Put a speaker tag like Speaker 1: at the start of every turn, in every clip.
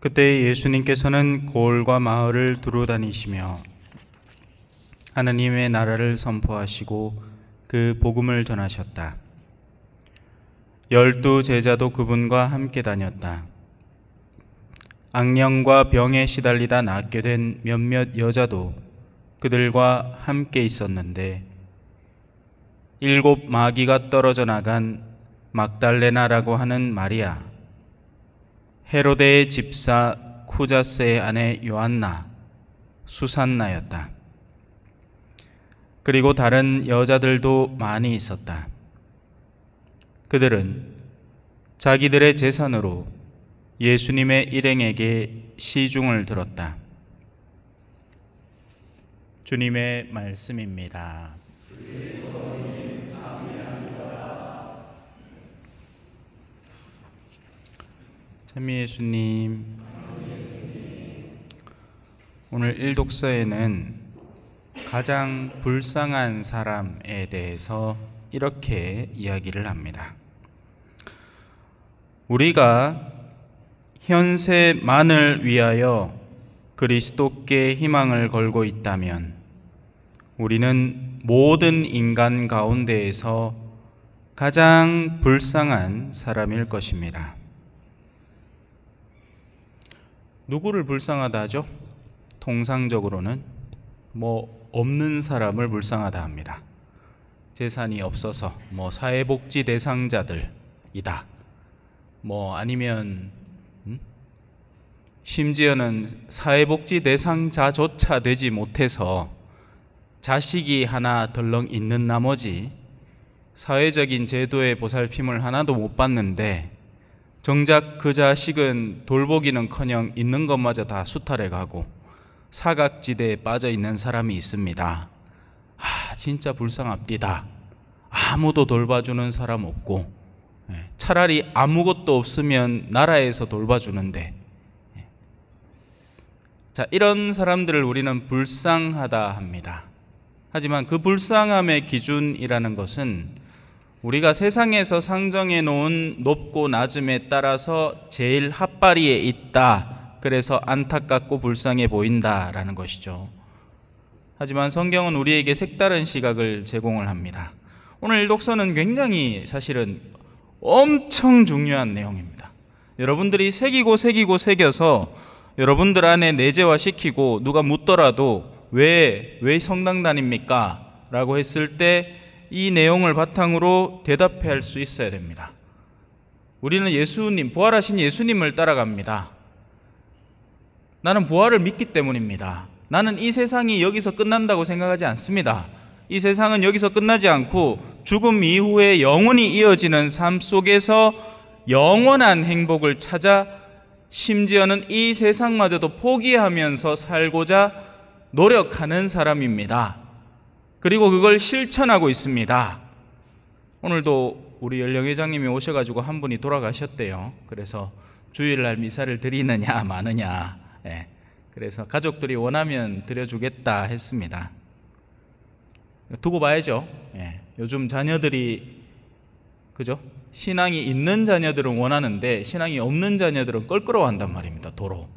Speaker 1: 그때 예수님께서는 고을과 마을을 두루 다니시며 하나님의 나라를 선포하시고 그 복음을 전하셨다. 열두 제자도 그분과 함께 다녔다. 악령과 병에 시달리다 낫게 된 몇몇 여자도 그들과 함께 있었는데 일곱 마귀가 떨어져 나간 막달레나라고 하는 마리아 헤로데의 집사 쿠자스의 아내 요한나, 수산나였다. 그리고 다른 여자들도 많이 있었다. 그들은 자기들의 재산으로 예수님의 일행에게 시중을 들었다. 주님의 말씀입니다. 참미 예수님, 오늘 1독서에는 가장 불쌍한 사람에 대해서 이렇게 이야기를 합니다. 우리가 현세만을 위하여 그리스도께 희망을 걸고 있다면 우리는 모든 인간 가운데에서 가장 불쌍한 사람일 것입니다. 누구를 불쌍하다 하죠? 통상적으로는 뭐 없는 사람을 불쌍하다 합니다. 재산이 없어서 뭐 사회복지 대상자들이다. 뭐 아니면 음? 심지어는 사회복지 대상자조차 되지 못해서 자식이 하나 덜렁 있는 나머지 사회적인 제도의 보살핌을 하나도 못 받는데 정작 그 자식은 돌보기는커녕 있는 것마저 다 수탈해 가고 사각지대에 빠져 있는 사람이 있습니다. 아, 진짜 불쌍합디다. 아무도 돌봐주는 사람 없고 예, 차라리 아무것도 없으면 나라에서 돌봐주는데 예. 자, 이런 사람들을 우리는 불쌍하다 합니다. 하지만 그 불쌍함의 기준이라는 것은 우리가 세상에서 상정해 놓은 높고 낮음에 따라서 제일 핫바리에 있다. 그래서 안타깝고 불쌍해 보인다라는 것이죠. 하지만 성경은 우리에게 색다른 시각을 제공을 합니다. 오늘 독서는 굉장히 사실은 엄청 중요한 내용입니다. 여러분들이 새기고 새기고 새겨서 여러분들 안에 내재화 시키고 누가 묻더라도 왜, 왜 성당 다닙니까? 라고 했을 때이 내용을 바탕으로 대답할 수 있어야 됩니다. 우리는 예수님, 부활하신 예수님을 따라갑니다. 나는 부활을 믿기 때문입니다. 나는 이 세상이 여기서 끝난다고 생각하지 않습니다. 이 세상은 여기서 끝나지 않고 죽음 이후에 영원히 이어지는 삶 속에서 영원한 행복을 찾아 심지어는 이 세상마저도 포기하면서 살고자 노력하는 사람입니다. 그리고 그걸 실천하고 있습니다. 오늘도 우리 연령회장님이 오셔가지고 한 분이 돌아가셨대요. 그래서 주일날 미사를 드리느냐 마느냐. 예. 그래서 가족들이 원하면 드려주겠다 했습니다. 두고 봐야죠. 예. 요즘 자녀들이 그죠? 신앙이 있는 자녀들은 원하는데 신앙이 없는 자녀들은 껄끄러워한단 말입니다. 도로.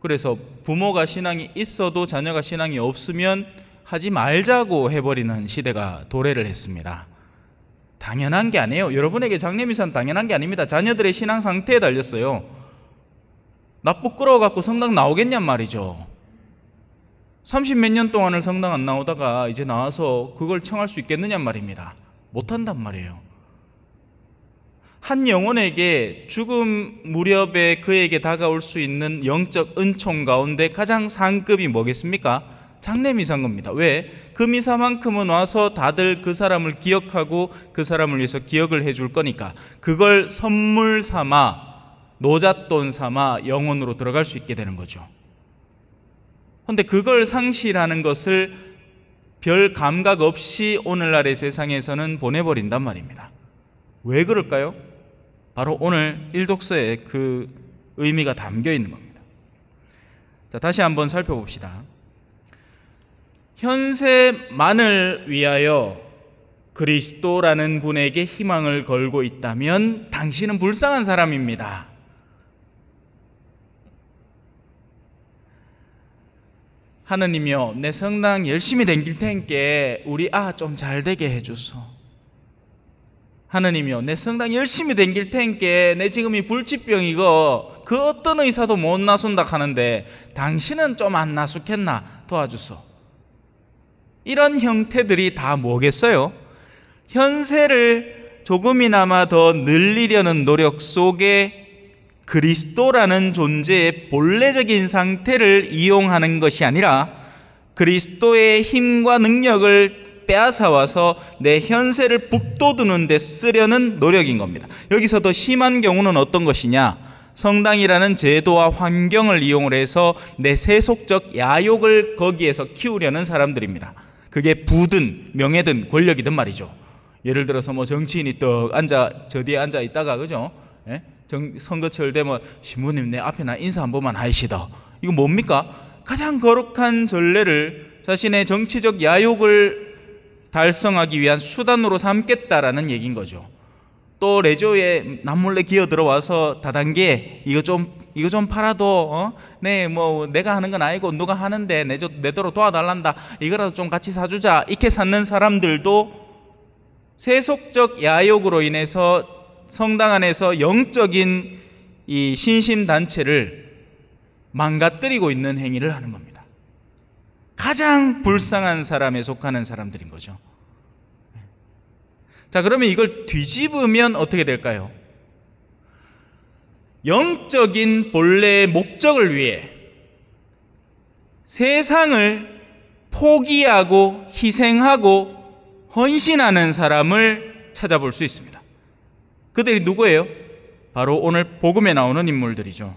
Speaker 1: 그래서 부모가 신앙이 있어도 자녀가 신앙이 없으면 하지 말자고 해버리는 시대가 도래를 했습니다. 당연한 게 아니에요. 여러분에게 장례미사는 당연한 게 아닙니다. 자녀들의 신앙 상태에 달렸어요. 나 부끄러워갖고 성당 나오겠냔 말이죠. 30 몇 년 동안을 성당 안 나오다가 이제 나와서 그걸 청할 수 있겠느냐 말입니다. 못한단 말이에요. 한 영혼에게 죽음 무렵에 그에게 다가올 수 있는 영적 은총 가운데 가장 상급이 뭐겠습니까? 장래 미사인 겁니다. 왜? 그 미사만큼은 와서 다들 그 사람을 기억하고 그 사람을 위해서 기억을 해줄 거니까 그걸 선물 삼아 노잣돈 삼아 영혼으로 들어갈 수 있게 되는 거죠. 그런데 그걸 상실하는 것을 별 감각 없이 오늘날의 세상에서는 보내버린단 말입니다. 왜 그럴까요? 바로 오늘 일독서에 그 의미가 담겨 있는 겁니다. 자, 다시 한번 살펴봅시다. 현세만을 위하여 그리스도라는 분에게 희망을 걸고 있다면 당신은 불쌍한 사람입니다. 하느님이여 내 성당 열심히 댕길 테니께 우리 아 좀 잘 되게 해주소 하느님이여 내 성당 열심히 댕길 테니께 내 지금 이 불치병이고 그 어떤 의사도 못 나선다 하는데 당신은 좀 안 나숙했나 도와주소 이런 형태들이 다 뭐겠어요? 현세를 조금이나마 더 늘리려는 노력 속에 그리스도라는 존재의 본래적인 상태를 이용하는 것이 아니라 그리스도의 힘과 능력을 빼앗아 와서 내 현세를 북돋우는 데 쓰려는 노력인 겁니다. 여기서 더 심한 경우는 어떤 것이냐? 성당이라는 제도와 환경을 이용을 해서 내 세속적 야욕을 거기에서 키우려는 사람들입니다. 그게 부든 명예든 권력이든 말이죠. 예를 들어서 뭐 정치인이 떡 앉아 저 뒤에 앉아 있다가 그죠? 예? 정, 선거철 되면 뭐, 신부님 내 앞에 나 인사 한 번만 하시다. 이거 뭡니까? 가장 거룩한 전례를 자신의 정치적 야욕을 달성하기 위한 수단으로 삼겠다라는 얘기인 거죠. 또 레조에 남몰래 기어 들어와서 다단계 이거 좀 이거 좀 팔아도 어? 네뭐 내가 하는 건 아니고 누가 하는데 내조 내대로 도와달란다 이거라도 좀 같이 사주자 이렇게 사는 사람들도 세속적 야욕으로 인해서 성당 안에서 영적인 이 신심 단체를 망가뜨리고 있는 행위를 하는 겁니다. 가장 불쌍한 사람에 속하는 사람들인 거죠. 자, 그러면 이걸 뒤집으면 어떻게 될까요? 영적인 본래의 목적을 위해 세상을 포기하고 희생하고 헌신하는 사람을 찾아볼 수 있습니다. 그들이 누구예요? 바로 오늘 복음에 나오는 인물들이죠.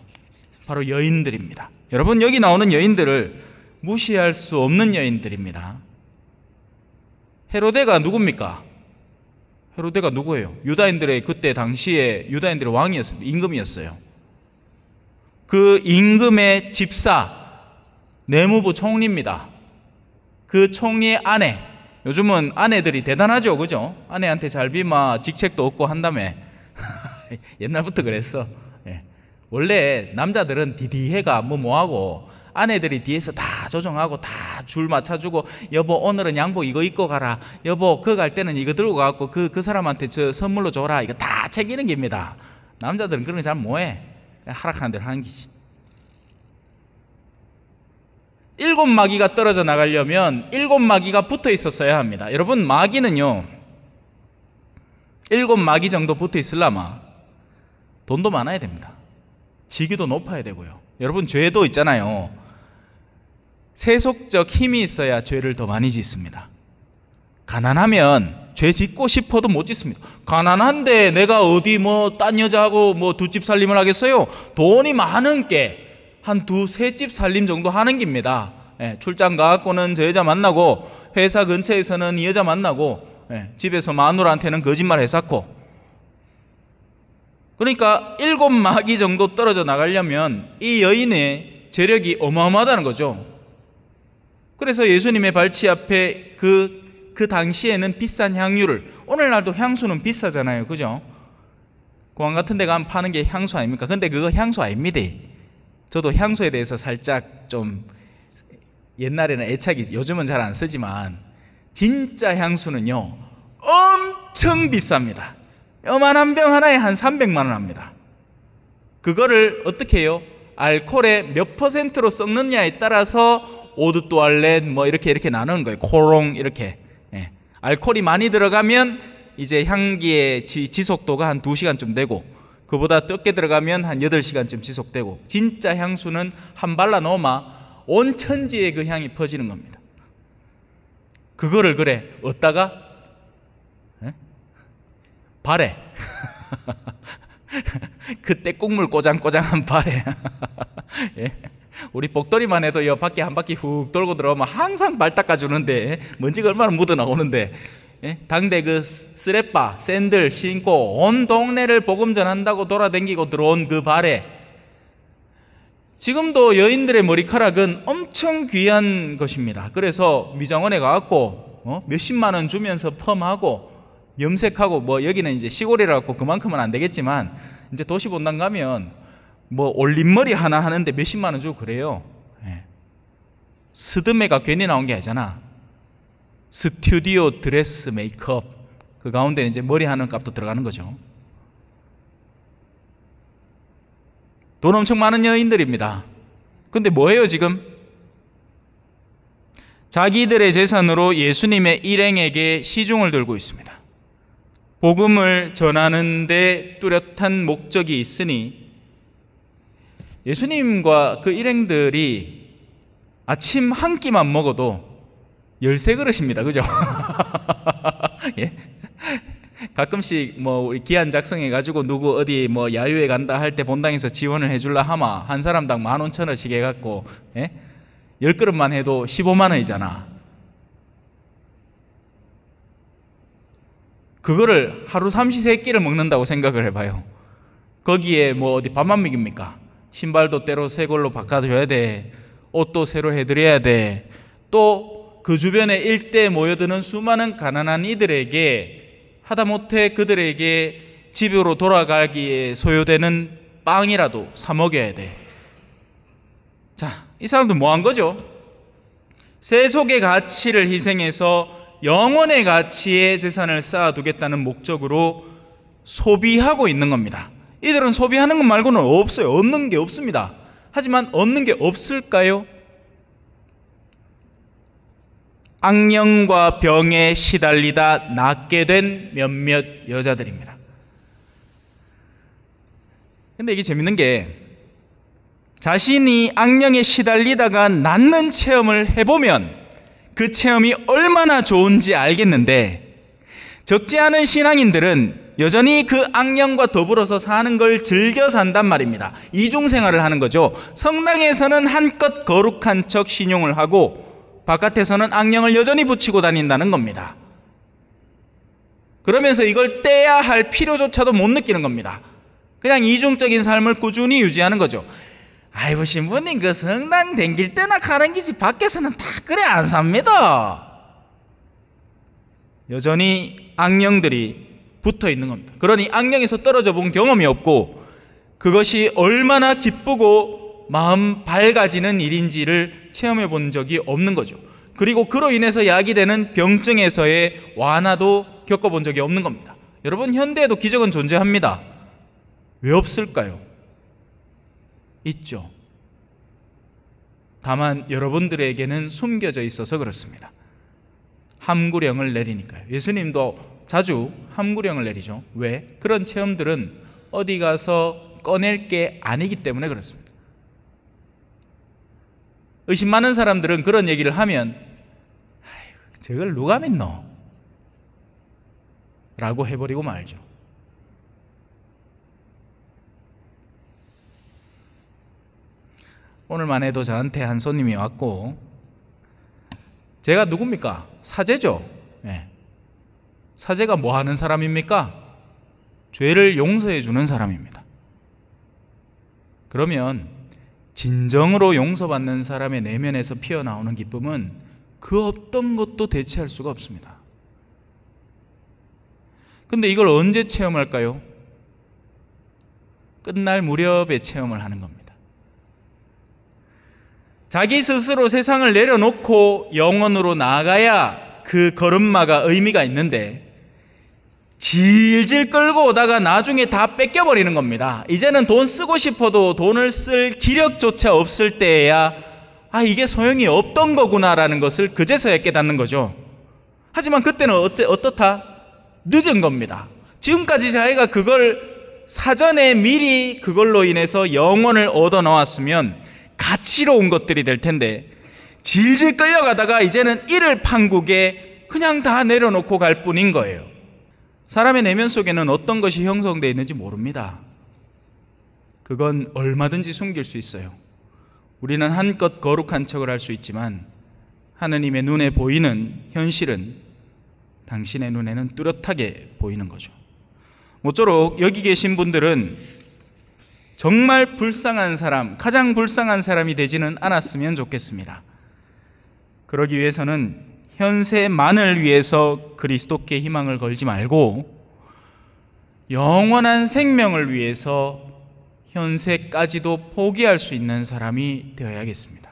Speaker 1: 바로 여인들입니다. 여러분, 여기 나오는 여인들을 무시할 수 없는 여인들입니다. 헤로데가 누굽니까? 헤로데가 누구예요? 유다인들의 그때 당시에 유다인들의 왕이었습니다. 임금이었어요. 그 임금의 집사 내무부 총리입니다. 그 총리의 아내 요즘은 아내들이 대단하죠, 그죠? 아내한테 잘 비마 직책도 없고 한다며 옛날부터 그랬어. 예. 원래 남자들은 디디해가 뭐 뭐하고 아내들이 뒤에서 다 조정하고 다 줄 맞춰주고 여보 오늘은 양복 이거 입고 가라 여보 그 갈 때는 이거 들고 가고 그, 그 사람한테 저 선물로 줘라 이거 다 챙기는 겁니다 남자들은 그런 거잘 뭐해 하락하는 대로 하는 거지 일곱 마귀가 떨어져 나가려면 일곱 마귀가 붙어 있었어야 합니다 여러분 마귀는요 일곱 마귀 정도 붙어 있으려면 돈도 많아야 됩니다 지기도 높아야 되고요 여러분 죄도 있잖아요 세속적 힘이 있어야 죄를 더 많이 짓습니다. 가난하면 죄 짓고 싶어도 못 짓습니다. 가난한데 내가 어디 뭐 딴 여자하고 뭐 두 집 살림을 하겠어요? 돈이 많은 게 한 두 세 집 살림 정도 하는 겁니다. 예, 출장 가갖고는 저 여자 만나고 회사 근처에서는 이 여자 만나고 예, 집에서 마누라한테는 거짓말 했었고 그러니까 일곱 마기 정도 떨어져 나가려면 이 여인의 재력이 어마어마하다는 거죠. 그래서 예수님의 발치 앞에 그, 그 당시에는 비싼 향유를, 오늘날도 향수는 비싸잖아요. 그죠? 공항 같은 데 가면 파는 게 향수 아닙니까? 근데 그거 향수 아닙니다. 저도 향수에 대해서 살짝 좀 옛날에는 애착이, 요즘은 잘 안 쓰지만, 진짜 향수는요, 엄청 비쌉니다. 요만한 병 하나에 한 300만원 합니다. 그거를 어떻게 해요? 알코올의 몇 퍼센트로 섞느냐에 따라서 오드 또알렛 뭐 이렇게 이렇게 나누는 거예요. 코롱 이렇게. 예. 알코올이 많이 들어가면 이제 향기의 지, 지속도가 한 2시간쯤 되고 그보다 적게 들어가면 한 8시간쯤 지속되고 진짜 향수는 한 발라 넣으마 온 천지에 그 향이 퍼지는 겁니다. 그거를 그래 얻다가 예? 발에 그때 국물 꼬장꼬장한 발에 예? 우리 복돌이만 해도 여 밖에 한 바퀴 훅 돌고 들어오면 항상 발 닦아주는데 먼지가 얼마나 묻어나오는데 예? 당대 그 쓰레빠 샌들 신고 온 동네를 복음 전한다고 돌아댕기고 들어온 그 발에 지금도 여인들의 머리카락은 엄청 귀한 것입니다 그래서 미장원에 가갖고 어? 몇십만 원 주면서 펌하고 염색하고 뭐 여기는 이제 시골이라고 그만큼은 안 되겠지만 이제 도시본당 가면 뭐 올림머리 하나 하는데 몇십만 원 주고 그래요. 예. 스드메가 괜히 나온 게 아니잖아. 스튜디오 드레스 메이크업 그 가운데 이제 머리 하는 값도 들어가는 거죠. 돈 엄청 많은 여인들입니다. 근데 뭐예요 지금? 자기들의 재산으로 예수님의 일행에게 시중을 들고 있습니다. 복음을 전하는데 뚜렷한 목적이 있으니 예수님과 그 일행들이 아침 한 끼만 먹어도 열세 그릇입니다. 그죠? 예? 가끔씩 뭐 우리 기한 작성해 가지고 누구 어디 뭐 야유회 간다 할 때 본당에서 지원을 해줄라 하마 한 사람당 만 오천 원씩 해갖고 예? 열 그릇만 해도 십오만 원이잖아. 그거를 하루 삼시세 끼를 먹는다고 생각을 해봐요. 거기에 뭐 어디 밥만 먹입니까? 신발도 때로 새 걸로 바꿔줘야 돼. 옷도 새로 해드려야 돼. 또 그주변에 일대에 모여드는 수많은 가난한 이들에게 하다못해 그들에게 집으로 돌아가기에 소요되는 빵이라도 사 먹여야 돼. 자, 이 사람도 뭐한 거죠? 세속의 가치를 희생해서 영원의 가치의 재산을 쌓아두겠다는 목적으로 소비하고 있는 겁니다. 이들은 소비하는 것 말고는 없어요. 얻는 게 없습니다. 하지만 얻는 게 없을까요? 악령과 병에 시달리다 낫게 된 몇몇 여자들입니다. 근데 이게 재밌는 게 자신이 악령에 시달리다가 낫는 체험을 해보면 그 체험이 얼마나 좋은지 알겠는데 적지 않은 신앙인들은 여전히 그 악령과 더불어서 사는 걸 즐겨 산단 말입니다. 이중 생활을 하는 거죠. 성당에서는 한껏 거룩한 척 신용을 하고 바깥에서는 악령을 여전히 붙이고 다닌다는 겁니다. 그러면서 이걸 떼야 할 필요조차도 못 느끼는 겁니다. 그냥 이중적인 삶을 꾸준히 유지하는 거죠. 아이고 신부님 그 성당 댕길 때나 가는 기지 밖에서는 다 그래 안 삽니다. 여전히 악령들이 붙어 있는 겁니다. 그러니 악령에서 떨어져 본 경험이 없고 그것이 얼마나 기쁘고 마음 밝아지는 일인지를 체험해 본 적이 없는 거죠. 그리고 그로 인해서 야기되는 병증에서의 완화도 겪어본 적이 없는 겁니다. 여러분, 현대에도 기적은 존재합니다. 왜 없을까요? 있죠. 다만 여러분들에게는 숨겨져 있어서 그렇습니다. 함구령을 내리니까요. 예수님도 자주 함구령을 내리죠. 왜? 그런 체험들은 어디 가서 꺼낼 게 아니기 때문에 그렇습니다. 의심 많은 사람들은 그런 얘기를 하면 저걸 누가 믿노? 라고 해버리고 말죠. 오늘만 해도 저한테 한 손님이 왔고 제가 누굽니까? 사제죠. 네. 사제가 뭐 하는 사람입니까? 죄를 용서해 주는 사람입니다. 그러면 진정으로 용서받는 사람의 내면에서 피어나오는 기쁨은 그 어떤 것도 대체할 수가 없습니다. 근데 이걸 언제 체험할까요? 끝날 무렵에 체험을 하는 겁니다. 자기 스스로 세상을 내려놓고 영원으로 나아가야 그 걸음마가 의미가 있는데 질질 끌고 오다가 나중에 다 뺏겨버리는 겁니다. 이제는 돈 쓰고 싶어도 돈을 쓸 기력조차 없을 때에야 아, 이게 소용이 없던 거구나라는 것을 그제서야 깨닫는 거죠. 하지만 그때는 어때, 어떻다? 늦은 겁니다. 지금까지 자기가 그걸 사전에 미리 그걸로 인해서 영혼을 얻어 놓았으면 가치로운 것들이 될 텐데 질질 끌려가다가 이제는 이를 판국에 그냥 다 내려놓고 갈 뿐인 거예요. 사람의 내면 속에는 어떤 것이 형성되어 있는지 모릅니다. 그건 얼마든지 숨길 수 있어요. 우리는 한껏 거룩한 척을 할 수 있지만 하느님의 눈에 보이는 현실은 당신의 눈에는 뚜렷하게 보이는 거죠. 모쪼록 여기 계신 분들은 정말 불쌍한 사람, 가장 불쌍한 사람이 되지는 않았으면 좋겠습니다. 그러기 위해서는 현세만을 위해서 그리스도께 희망을 걸지 말고 영원한 생명을 위해서 현세까지도 포기할 수 있는 사람이 되어야겠습니다.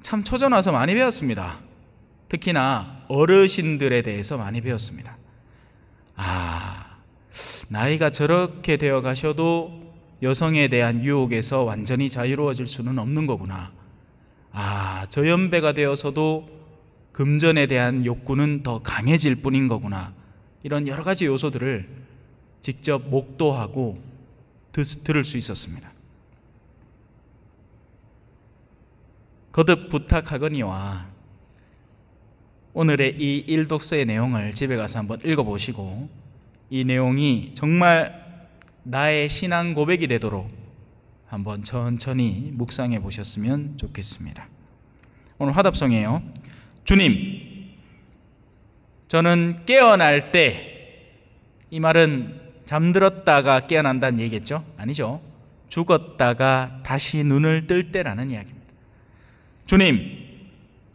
Speaker 1: 참 초전 와서 많이 배웠습니다. 특히나 어르신들에 대해서 많이 배웠습니다. 아, 나이가 저렇게 되어 가셔도 여성에 대한 유혹에서 완전히 자유로워질 수는 없는 거구나. 아, 저연배가 되어서도 금전에 대한 욕구는 더 강해질 뿐인 거구나. 이런 여러 가지 요소들을 직접 목도하고 들을 수 있었습니다. 거듭 부탁하거니와 오늘의 이 일독서의 내용을 집에 가서 한번 읽어보시고 이 내용이 정말 나의 신앙 고백이 되도록 한번 천천히 묵상해 보셨으면 좋겠습니다. 오늘 화답성이에요. 주님, 저는 깨어날 때 이 말은 잠들었다가 깨어난다는 얘기겠죠? 아니죠. 죽었다가 다시 눈을 뜰 때라는 이야기입니다. 주님,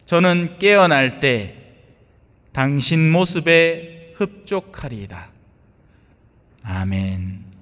Speaker 1: 저는 깨어날 때 당신 모습에 흡족하리이다. 아멘.